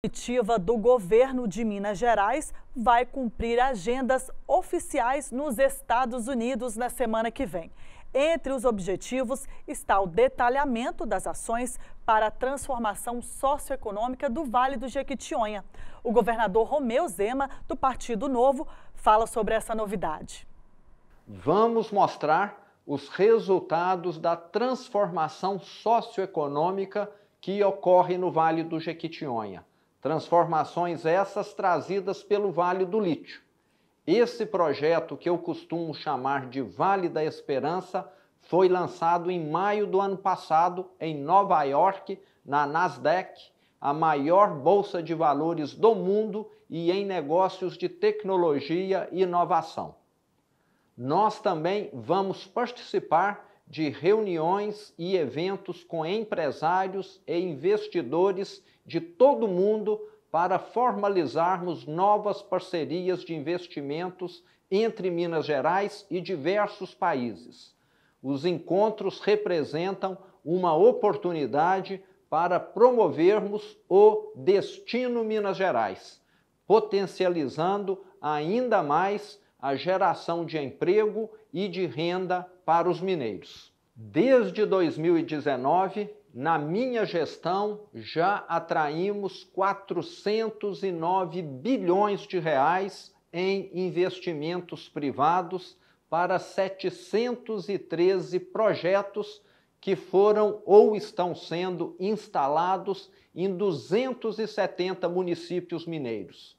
comitiva do governo de Minas Gerais vai cumprir agendas oficiais nos Estados Unidos na semana que vem. Entre os objetivos está o detalhamento das ações para a transformação socioeconômica do Vale do Jequitinhonha. O governador Romeu Zema, do Partido Novo, fala sobre essa novidade. Vamos mostrar os resultados da transformação socioeconômica que ocorre no Vale do Jequitinhonha. Transformações essas trazidas pelo Vale do Lítio. Esse projeto, que eu costumo chamar de Vale da Esperança, foi lançado em maio do ano passado em Nova York, na Nasdaq, a maior bolsa de valores do mundo e em negócios de tecnologia e inovação. Nós também vamos participar de reuniões e eventos com empresários e investidores de todo o mundo para formalizarmos novas parcerias de investimentos entre Minas Gerais e diversos países. Os encontros representam uma oportunidade para promovermos o Destino Minas Gerais, potencializando ainda mais a geração de emprego e de renda para os mineiros. Desde 2019, na minha gestão, já atraímos 409 bilhões de reais em investimentos privados para 713 projetos que foram ou estão sendo instalados em 270 municípios mineiros.